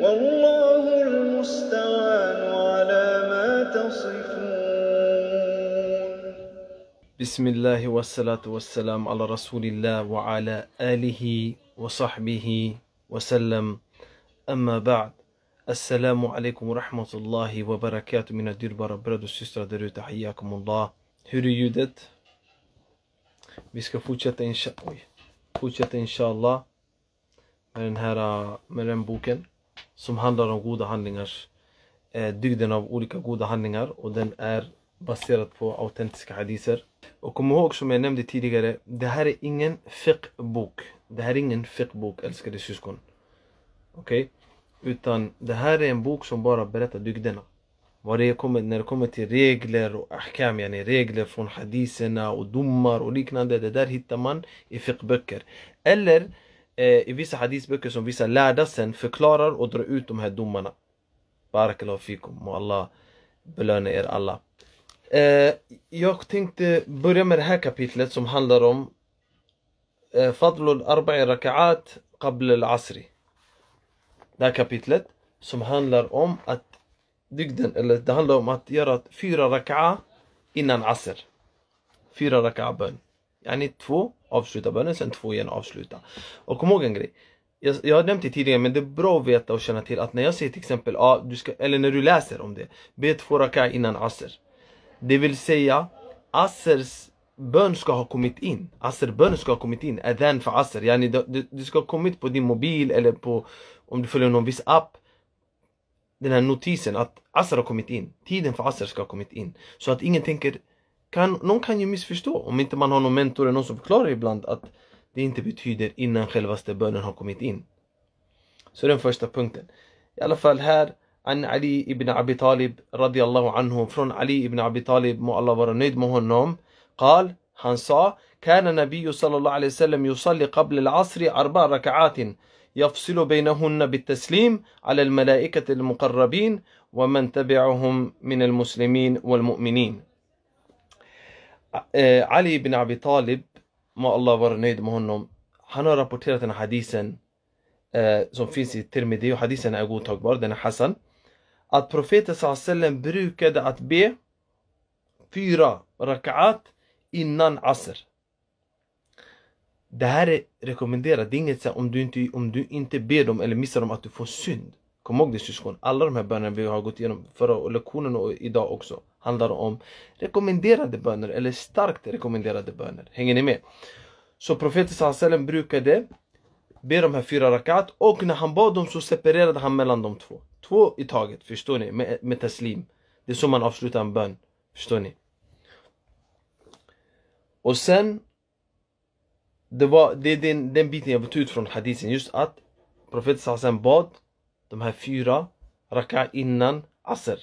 والله المستعان على ما تصفون بسم الله والصلاة والسلام على رسول الله وعلى آله وصحبه وسلم أما بعد السلام عليكم ورحمة الله وبركاته من الدير الديربارة برادو سيسترا ديريوتا تحياكم الله Hur يودت ljudet? Vi إن شاء الله oj. إن شاء الله من هرا med بوكن som handlar om goda handlingars eh, dygden av olika goda handlingar och den är baserad på autentiska hadiser. Och kom ihåg som jag nämnde tidigare, det här är ingen fiqh-bok. Det här är ingen fiqh-bok älskade syskon. Okej? Okay? Utan det här är en bok som bara berättar dygderna. Vad det kommer, när det kommer till regler och ahkam, yani regler från hadiserna och domar och liknande. Det där hittar man i fiqh-böcker. Eller Eh, i vissa hadisböcker som vissa lärda sen förklarar och drar ut de här domarna. Barakallahu fikum, må Allah belöna er alla. Eh, jag tänkte börja med det här kapitlet som handlar om eh, Fadlul Arba'i Raka'at Qabl al-Asri. Det här kapitlet som handlar om att dygden, eller det handlar om att göra fyra raka'a innan asr. Fyra raka'a bön. Yani två avsluta bönen, sen två igen avsluta. Och kom ihåg en grej. Jag, jag har nämnt det tidigare men det är bra att veta och känna till att när jag säger till exempel, ah, du ska, eller när du läser om det, be två raka innan asr. Det vill säga, asrs bön ska ha kommit in. Asr-bön ska ha kommit in. Adhan för asr. Yani, du, ska ha kommit på din mobil eller på, om du följer någon viss app. Den här notisen att asr har kommit in. Tiden för asr ska ha kommit in. Så att ingen tänker kan, någon kan ju missförstå om inte man har någon mentor eller någon som förklarar ibland att det inte betyder innan självaste bönen har kommit in. Så den första punkten. I alla fall här, An Ali ibn Abi Talib radiallahu anhu, från Ali ibn Abi Talib, må Allah vara nöjd med honom. قال, han sa, كان النبي صلى الله عليه وسلم يصلي قبل العصر أربع ركعات يفصل بينهن بالتسليم على الملائكة المقربين ومن تبعهم من المسلمين والمؤمنين Eh, Ali bin Abi Talib, må Allah vara nöjd med honom, han har rapporterat den här hadisen eh, som finns i Tirmidhi och hadisen är godtagbar, den är Hassan. Att profeten sallam brukade att be fyra rakat innan asr. Det här är rekommenderat, det är inget om du inte, om du inte ber dem eller missar dem att du får synd. Kom ihåg det syskon, alla de här bönerna vi har gått igenom förra lektionen och idag också handlar om rekommenderade böner eller starkt rekommenderade böner. Hänger ni med? Så profeten sallam brukade be de här fyra rakat och när han bad dem så separerade han mellan de två. Två i taget, förstår ni? Med, med taslim. Det är så man avslutar en bön. Förstår ni? Och sen Det var det den, den biten jag vill ta ut från hadisen Just att profeten bad de här fyra rakat innan asr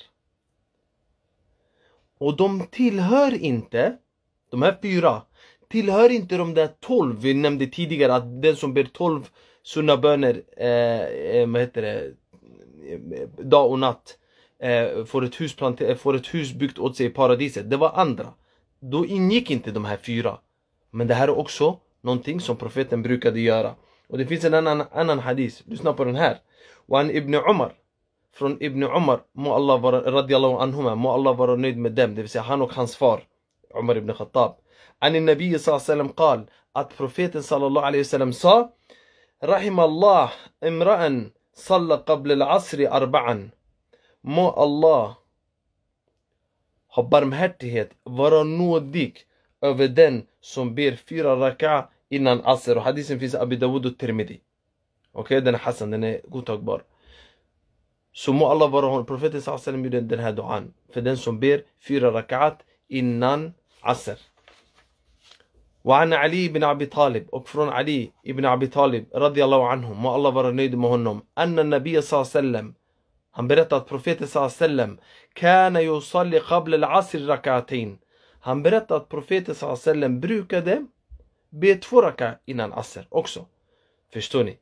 och de tillhör inte, de här fyra, tillhör inte de där tolv vi nämnde tidigare att den som ber tolv sunnaböner, eh, eh, vad heter det, eh, dag och natt eh, får, ett hus eh, får ett hus byggt åt sig i paradiset. Det var andra. Då ingick inte de här fyra. Men det här är också någonting som profeten brukade göra. Och det finns en annan, annan hadis, lyssna på den här. Och han Ibn från Ibn Umar, må Allah vara, radiallahu anhuma, må Allah vara nöjd med dem, det vill säga han och hans far, Umar ibn Khattab. Ani Nabi sallam qal, att profeten sallallahu alaihi wasallam sa Rahim Allah imra'an salla qabla al-asri arba'an. Må Allah ha barmhärtighet, vara nådig över den som ber fyra raka innan asr. Och hadisen finns i Abu Dawud och Tirmidhi. Okej, okay, den är Hassan, den är godtagbar. Som må Allah være hånd. Profeten sallam gjorde denne duaen for den som ber fire rakaat innan asr. وعن علي بن أبي طالب أكفرون علي بن أبي طالب رضي الله عنهم ما الله برا نيد مهنم أن النبي صلى الله عليه وسلم هم برتت بروفيت صلى الله عليه وسلم كان يصلي قبل العصر ركعتين هم برتت بروفيت صلى الله عليه وسلم brukade be två raka innan asr också förstår ni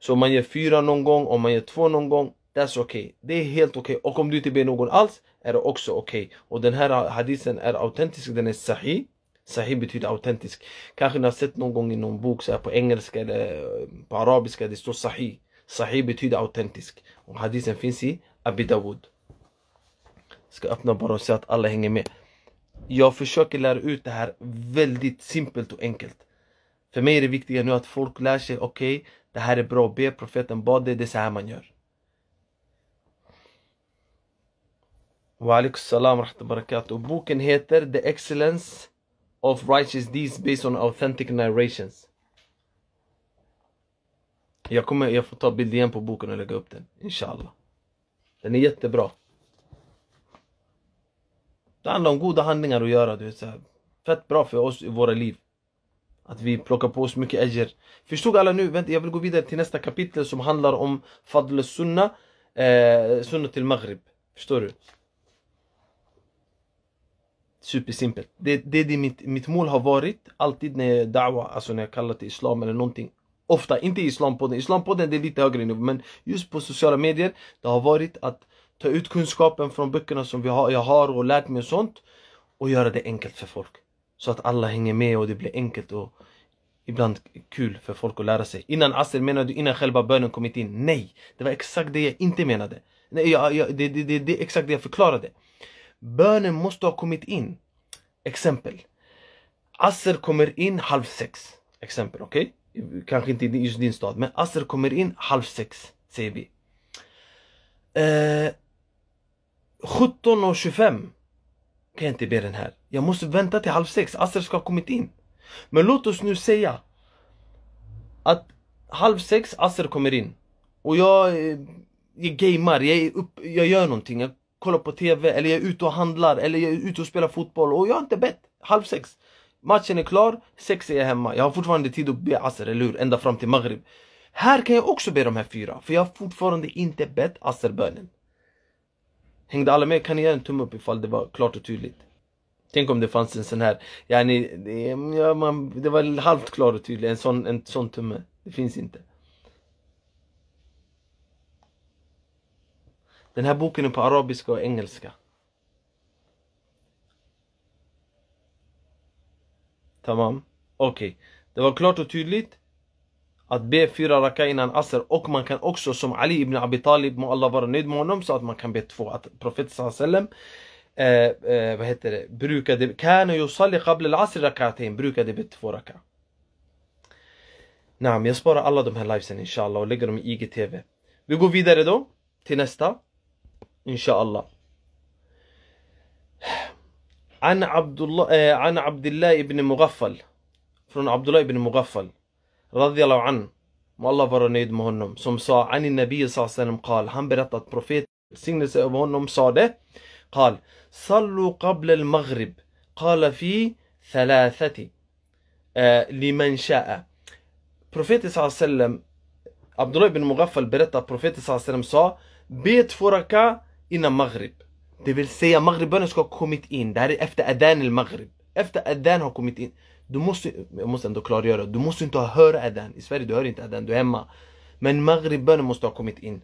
så om man gör fyra någon gång om man gör två någon gång That's okay. Det är helt okej. Okay. Och om du inte ber någon alls är det också okej. Okay. Och den här hadisen är autentisk, den är sahih. Sahih betyder autentisk. Kanske ni har sett någon gång i någon bok så här, på engelska eller eh, på arabiska, det står sahih. Sahih betyder autentisk. Och hadisen finns i Abi Dawud. Ska öppna bara och se att alla hänger med. Jag försöker lära ut det här väldigt simpelt och enkelt. För mig är det viktiga nu att folk lär sig, okej, okay, det här är bra att be, profeten bad det, det är så här man gör. Walaikum salam rahmatullahi Boken heter The Excellence of Righteous Deeds Based on Authentic Narrations. Jag, kommer, jag får ta bild igen på boken och lägga upp den, inshallah. Den är jättebra. Det handlar om goda handlingar att göra, du vet, så fett bra för oss i våra liv. Att vi plockar på oss mycket äger. Förstod alla nu? Vänta, jag vill gå vidare till nästa kapitel som handlar om Fadl sunna eh, sunna till Maghrib. Förstår du? Supersimpelt. Det, det, det mitt, mitt mål har varit alltid när jag da'wa, alltså när jag kallar till islam eller någonting. Ofta, inte i islampodden. Islampodden det är lite högre nivå men just på sociala medier det har varit att ta ut kunskapen från böckerna som vi har, jag har och lärt mig och sånt och göra det enkelt för folk. Så att alla hänger med och det blir enkelt och ibland kul för folk att lära sig. Innan asr menar du innan själva bönen kommit in? Nej! Det var exakt det jag inte menade. Nej, jag, jag, det, det, det, det är exakt det jag förklarade. Bönen måste ha kommit in. Exempel. Asser kommer in halv sex. Exempel, okej? Okay? Kanske inte i just din stad, men Asser kommer in halv sex, säger vi. Eh, 17.25 kan jag inte be den här. Jag måste vänta till halv sex. Asser ska ha kommit in. Men låt oss nu säga att halv sex, Asser kommer in. Och jag, eh, jag gamer, jag, jag gör någonting. Jag kollar på TV eller jag är ute och handlar eller jag är ute och spelar fotboll och jag har inte bett. Halv sex. Matchen är klar, sex är jag hemma. Jag har fortfarande tid att be asr, eller hur? Ända fram till maghrib. Här kan jag också be de här fyra, för jag har fortfarande inte bett asr-bönen. Hängde alla med? Kan ni ge en tumme upp ifall det var klart och tydligt? Tänk om det fanns en sån här, ja, ni, det, ja, man, det var halvt klart och tydligt, en sån, en sån tumme. Det finns inte. Den här boken är på arabiska och engelska. Tamam. Okej. Okay. Det var klart och tydligt att be fyra raka innan asr och man kan också som Ali ibn Abi Talib, må Allah vara nöjd med honom, så att man kan be två. Att profeten sallallahu eh, eh, vad heter det, brukade, kana yusalli qabla al-asr rakatain, brukade be två raka. Naam, jag sparar alla de här livesen inshallah och lägger dem i IGTV. Vi går vidare då till nästa. ان شاء الله عن عبد الله آه، عن عبد الله ابن مغفل فرون عبد الله ابن مغفل رضي الله عنه ما الله فرنيد مهنم ثم صا عن النبي صلى الله عليه وسلم قال هم برتت بروفيت سينس مهنم صاده قال صلوا قبل المغرب قال في ثلاثة آه لمن شاء بروفيت صلى الله عليه وسلم عبد الله بن مغفل برتت بروفيت صلى الله عليه وسلم صا بيت فركا innan Maghrib. Det vill säga Maghribbönen ska ha kommit in. Det här är efter Adan el Maghrib. Efter Adan har kommit in. Du måste, jag måste ändå klargöra, du måste inte ha höra Adan. I Sverige du hör inte Adan, du är hemma. Men Maghribbönen måste ha kommit in.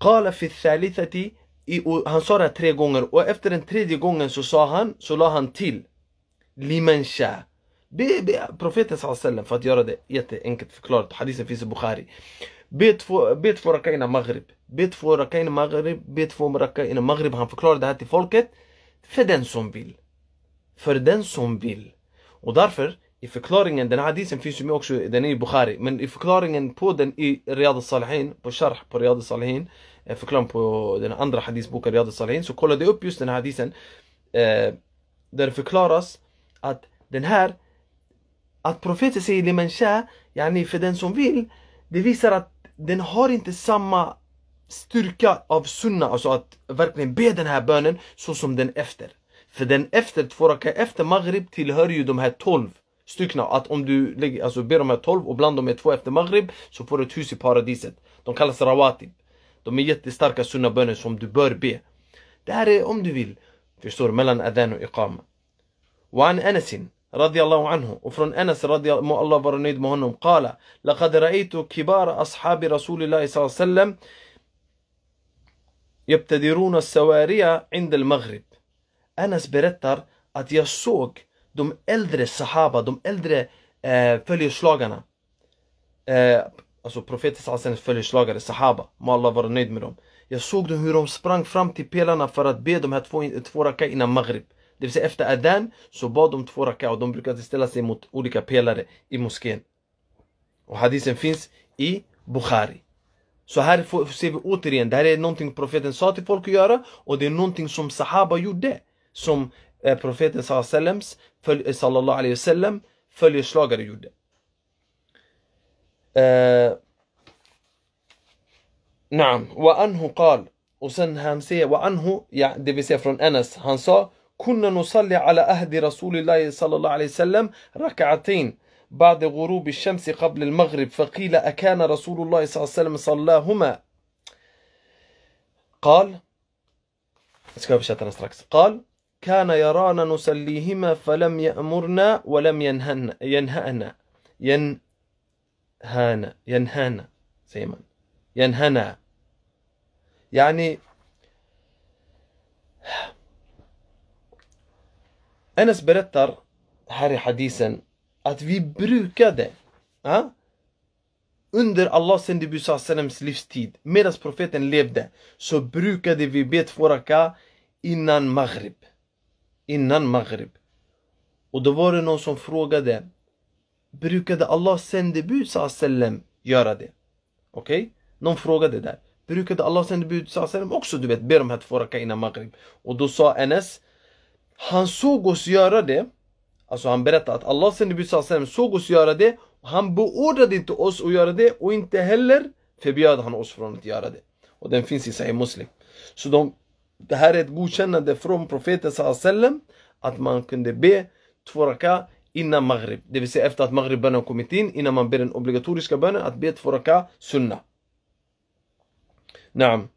قال في الثالثة han sa det här tre gånger och efter den tredje gången så sa han, så la han till Liman sha. Be, be profeten sallam för att göra det jätteenkelt förklarat. Hadisen finns i Bukhari. Be två, be två innan Maghrib. Be två rakain maghrib, be två rakain maghrib. Han förklarar det här till folket. För den som vill. För den som vill. Och därför, i förklaringen, den här hadisen finns ju med också, den är i Bukhari. Men i förklaringen på den i Riyad al-Salihin, på Sharh på Riyad al-Salihin. förklaringen på den andra hadisboken Riyad al-Salihin. Så kollade jag upp just den här hadisen. Eh, där det förklaras att den här att profeten säger liman sha, yani för den som vill, det visar att den har inte samma styrka av sunna, alltså att verkligen be den här bönen så som den efter. För den efter, två raka efter maghrib tillhör ju de här 12 styckna. Att om du lägger, alltså ber de här 12 och bland dem är två efter maghrib så får du ett hus i paradiset. De kallas rawatib. De är jättestarka sunnaböner som du bör be. Det här är om du vill, förstår du, mellan adhan och iqama. وعن أنس رضي الله عنه وفرن أنس رضي الله الله برنيد مهنم قال لقد رأيت كبار أصحاب رسول الله صلى الله عليه وسلم يبتدرون السوارية عند المغرب Anas berättar att jag såg de äldre sahaba, de äldre eh, följeslagarna eh, Alltså profeten följeslagare, sahaba, må Allah vara nöjd med dem Jag såg dem hur de sprang fram till pelarna för att be de här två, två raka innan maghrib Det vill säga efter adhan så bad de två raka och de brukade ställa sig mot olika pelare i moskén Och hadisen finns i Bukhari så här ser vi återigen, det här är någonting profeten sa till folk att göra och det är någonting som sahaba gjorde. Som eh, profeten eh, sallallahu alaihi wasallam följeslagare gjorde. Eh, Och sen han säger wa anhu, ja, det vill säga från Anas, han sa kunna nusalli ala ahdi rasulillahi sallallahu alaihi wasallam rak'atain بعد غروب الشمس قبل المغرب فقيل أكان رسول الله صلى الله عليه وسلم صلاهما قال قال كان يرانا نسليهما فلم يأمرنا ولم ينهن ينهأنا ينهانا ينهانا سيما ينهانا يعني أنس برتر هاري حديثا att vi brukade eh, under Allahs sändebud Sassalems livstid medan profeten levde så brukade vi be två raka innan Maghrib. Innan Maghrib. Och då var det någon som frågade Brukade Allahs sändebud Sallam göra det? Okej? Okay? Någon frågade där Brukade Allahs sändebud Sallam också du vet be de här två raka innan Maghrib? Och då sa Enes Han såg oss göra det Alltså han berättar att Allah sände sallam såg oss göra det. Han beordrade inte oss att göra det och inte heller förbjöd han oss från att göra det. Och den finns i Sahih Muslim. Så de, det här är ett godkännande från profeten sallam att man kunde be två raka innan Maghrib. Det vill säga efter att Maghrib-bönen har kommit in, innan man ber den obligatoriska bönen, att be två raka sunna. Naam.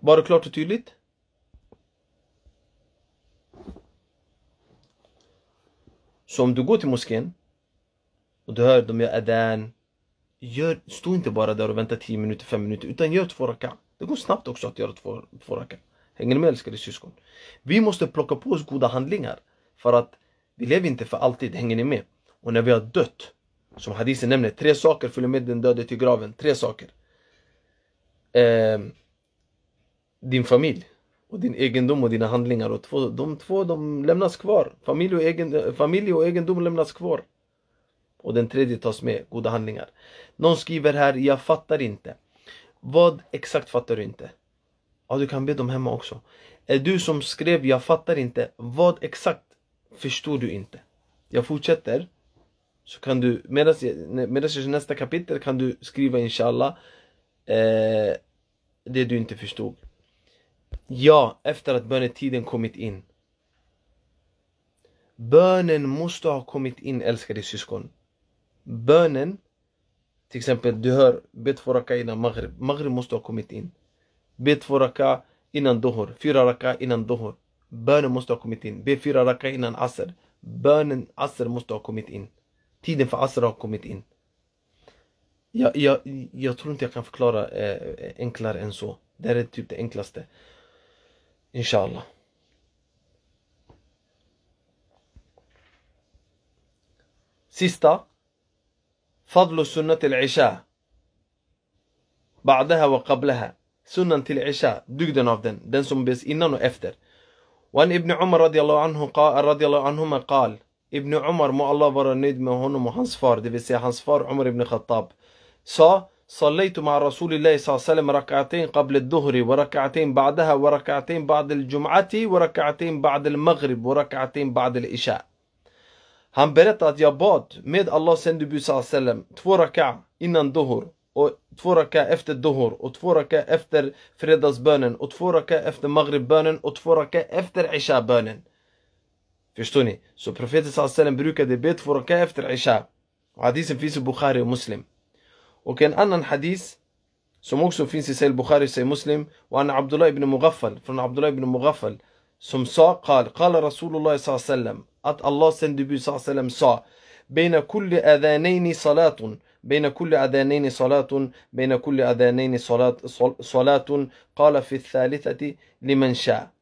Var det klart och tydligt? Så om du går till moskén och du hör dem göra adhan, gör, stå inte bara där och vänta 10 minuter, 5 minuter utan gör två raka. Det går snabbt också att göra två, två raka. Hänger ni med älskade syskon? Vi måste plocka på oss goda handlingar för att vi lever inte för alltid, hänger ni med? Och när vi har dött, som hadisen nämner, tre saker följer med den döde till graven. Tre saker. Eh, din familj, och din egendom och dina handlingar. Och två, de två de lämnas kvar. Familj och, egen, eh, familj och egendom lämnas kvar. Och den tredje tas med, goda handlingar. Någon skriver här, jag fattar inte. Vad exakt fattar du inte? Ja, du kan be dem hemma också. Är du som skrev, jag fattar inte. Vad exakt förstår du inte? Jag fortsätter. Så kan du, medan jag kör nästa kapitel kan du skriva inshallah eh, det du inte förstod. Ja, efter att bönetiden kommit in. Bönen måste ha kommit in älskade syskon. Bönen, till exempel du hör be två raka innan maghrib. Maghrib måste ha kommit in. Be två raka innan dohor, fyra raka innan dohor. Bönen måste ha kommit in. Be fyra raka innan asr. Bönen asr måste ha kommit in. Tiden för asr har kommit in. Jag, jag, jag tror inte jag kan förklara eh, enklare än så. Det här är typ det enklaste. إن شاء الله سيستا فضل سنة العشاء بعدها وقبلها سنة العشاء dygden av den, den som bes innan och efter. وعن ابن عمر رضي الله عنه قال رضي الله عنهما قال ابن عمر må Allah vara nöjd med honom och hans far, det vill säga hans far Umar ibn Khattab, sa صليت مع رسول الله صلى الله عليه وسلم ركعتين قبل الظهر وركعتين بعدها وركعتين بعد الجمعة وركعتين بعد المغرب وركعتين بعد العشاء Han berättar att jag bad med Allahs sändebud sallam två raka innan duhur och två raka efter duhur och två raka efter fredagsbönen och två raka efter maghribbönen och två raka efter isha-bönen. Förstår ni? Så profeten sallam brukade be två raka efter isha. Och hadisen finns i Bukhari och Muslim. وكان أن الحديث سموك سوفين سي البخاري سي مسلم وأن عبد الله بن مغفل فرن عبد الله بن مغفل سمسا قال قال رسول الله صلى الله عليه وسلم أت الله سندبي صلى الله عليه وسلم سا بين كل أذانين صلاة بين كل أذانين صلاة بين كل أذانين صلاة صلاة قال في الثالثة لمن شاء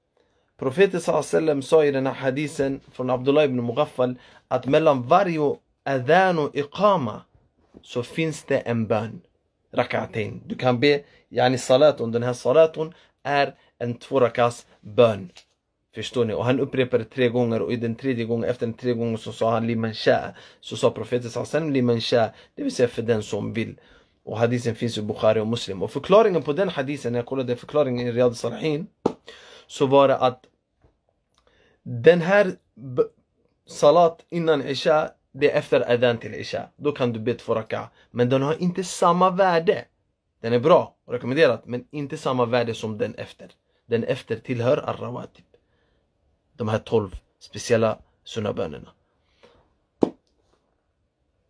Profeti sa sallam sa i rëna حديثا Fërën عبد الله بن مغفل أت varju فاريو i إقامة så finns det en bön. Rakatin. Du kan be yani salatun. Den här salatun är en två rakas bön. Förstår ni? Och han upprepade tre gånger och i den tredje gången, efter den tredje gången så sa han liman sha. Så sa profeten sallam liman sha, det vill säga för den som vill. Och hadisen finns i Bukhari och Muslim. Och förklaringen på den hadisen, när jag kollade förklaringen i Riyad Salahin, så var det att den här salat innan Isha det är efter adhan till isha. Då kan du be två raka. Men den har inte samma värde. Den är bra, rekommenderad, men inte samma värde som den efter. Den efter tillhör ar-rawatib. De här tolv speciella sunnabönerna.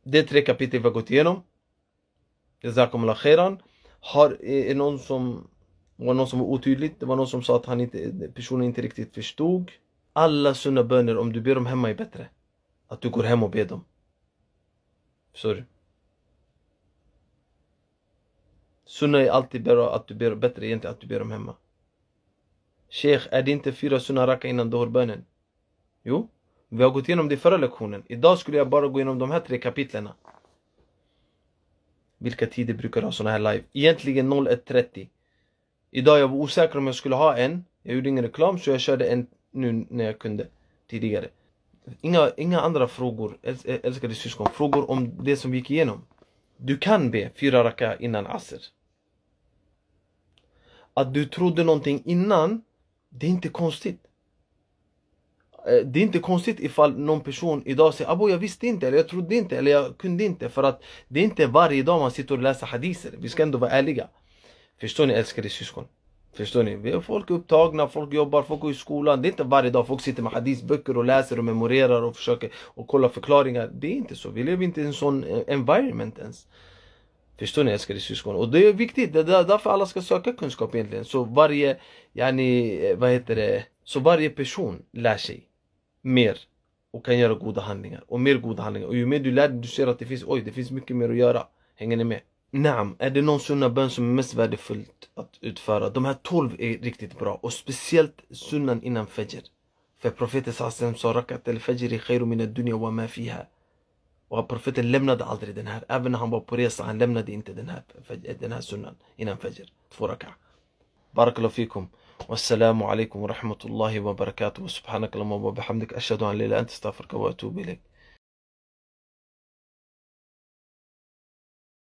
Det tre kapitel vi har gått igenom. Jazakumullah khairan. Har, eh, är någon som var någon som var otydligt, det var någon som sa att han inte, personen inte riktigt förstod. Alla sunnaböner, om du ber dem hemma är bättre. Att du går hem och ber dem. Förstår du? Sunna är alltid bättre, att du ber, bättre egentligen att du ber dem hemma. Sheikh, är det inte fyra sunna raka innan du har bönen? Jo, vi har gått igenom det i förra lektionen. Idag skulle jag bara gå igenom de här tre kapitlen. Vilka tider brukar du ha sådana här live? Egentligen 01.30. Idag jag var osäker om jag skulle ha en. Jag gjorde ingen reklam så jag körde en nu när jag kunde tidigare. Inga, inga andra frågor, älskade syskon. Frågor om det som vi gick igenom. Du kan be fyra raka innan asr. Att du trodde någonting innan, det är inte konstigt. Det är inte konstigt ifall någon person idag säger abo jag visste inte, eller jag trodde inte, eller jag kunde inte. För att det är inte varje dag man sitter och läser hadiser. Vi ska ändå vara ärliga. Förstår ni älskade syskon? Förstår ni? Vi har folk upptagna, folk jobbar, folk går i skolan. Det är inte varje dag folk sitter med hadisböcker och läser och memorerar och försöker och kollar förklaringar. Det är inte så. Vi lever inte i en sån eh, environment ens. Förstår ni älskade syskon? Och det är viktigt, det är därför alla ska söka kunskap egentligen. Så varje, yani, eh, vad heter det, så varje person lär sig mer och kan göra goda handlingar och mer goda handlingar. Och ju mer du lär dig, du ser att det finns, oj, det finns mycket mer att göra. Hänger ni med? Naam, är det någon sunna bön som är mest värdefullt att utföra? De här 12 är riktigt bra och speciellt sunnan innan fajr. För profeten sallam sa rakat el fajr khairu min dunya wa ma fiha. Och profeten lämnade aldrig den här, även när han var på resa, han lämnade inte den här, den här sunnan innan fajr, två raka. Barakallahu fikum. والسلام عليكم ورحمة الله وبركاته سبحانك اللهم وبحمدك أشهد أن لا إله إلا أنت أستغفرك وأتوب إليك